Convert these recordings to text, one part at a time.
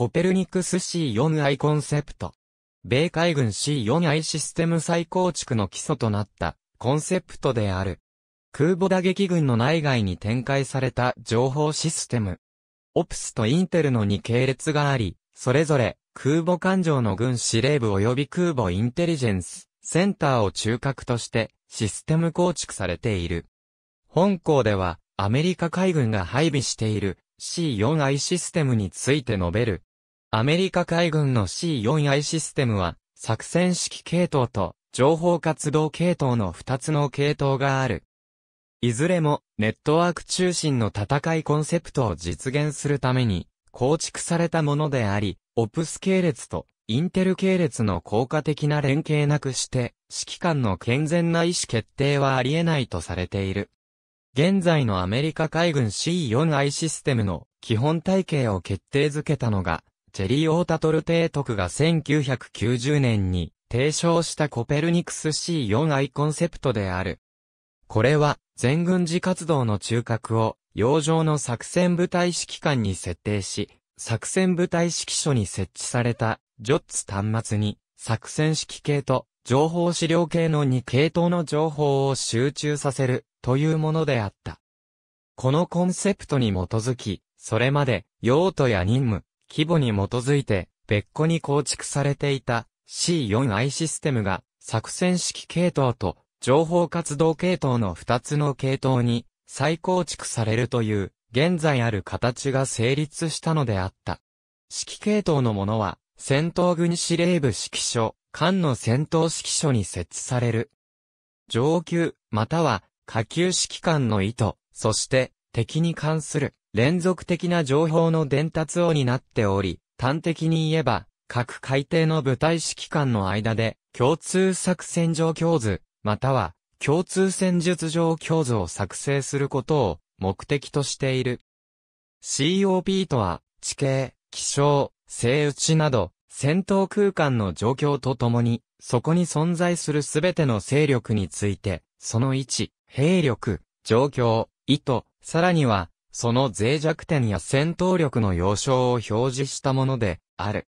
コペルニクス C4i コンセプト。米海軍 C4i システム再構築の基礎となったコンセプトである。空母打撃群の内外に展開された情報システム。オプスとインテルの2系列があり、それぞれ空母艦上の軍司令部及び空母インテリジェンス、センターを中核としてシステム構築されている。本校ではアメリカ海軍が配備している C4i システムについて述べるアメリカ海軍の C4I システムは、作戦式系統と情報活動系統の2つの系統がある。いずれもネットワーク中心の戦いコンセプトを実現するために構築されたものであり、オプス系列とインテル系列の効果的な連携なくして、指揮官の健全な意思決定はあり得ないとされている。現在のアメリカ海軍 C4I システムの基本体系を決定づけたのがチェリー・オータトル提督が1990年に提唱したコペルニクス C4 アイコンセプトである。これは、全軍事活動の中核を、洋上の作戦部隊指揮官に設定し、作戦部隊指揮所に設置された、ジョッツ端末に、作戦指揮系と、情報資料系の2系統の情報を集中させる、というものであった。このコンセプトに基づき、それまで、用途や任務、規模に基づいて別個に構築されていた C4I システムが作戦式系統と情報活動系統の2つの系統に再構築されるという現在ある形が成立したのであった。指揮系統のものは戦闘軍司令部指揮所、艦の戦闘指揮所に設置される。上級、または下級指揮官の意図、そして敵に関する連続的な情報の伝達を担っており、端的に言えば、各海底の部隊指揮官の間で、共通作戦状況図、または、共通戦術状況図を作成することを目的としている。COP とは、地形、気象、生打ちなど、戦闘空間の状況とともに、そこに存在するすべての勢力について、その位置、兵力、状況、意図、さらには、その脆弱点や戦闘力の要衝を表示したもので、ある。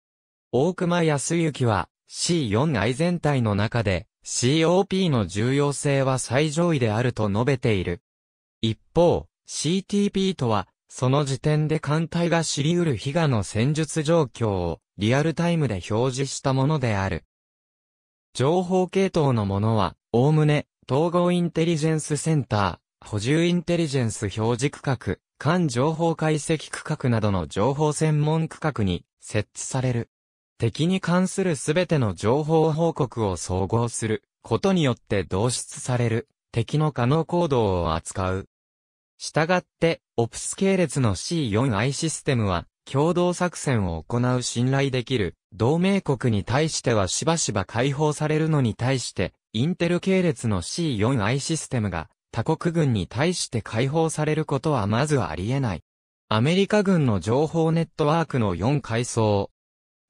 大熊康之は C4 愛全体の中で COP の重要性は最上位であると述べている。一方、CTP とは、その時点で艦隊が知り得る被害の戦術状況をリアルタイムで表示したものである。情報系統のものは、おおむね、統合インテリジェンスセンター、補充インテリジェンス表示区画、間情報解析区画などの情報専門区画に設置される。敵に関するすべての情報報告を総合することによって導出される敵の可能行動を扱う。したがって、オプス系列の C4I システムは、共同作戦を行う信頼できる、同盟国に対してはしばしば解放されるのに対して、インテル系列の C4I システムが、他国軍に対して解放されることはまずあり得ない。アメリカ軍の情報ネットワークの4階層。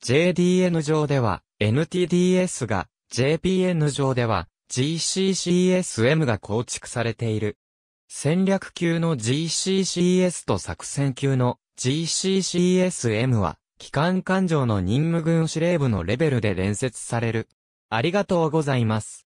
JDN 上では NTDS が、JPN 上では GCCSM が構築されている。戦略級の GCCS と作戦級の GCCSM は、機関艦上の任務軍司令部のレベルで連接される。ありがとうございます。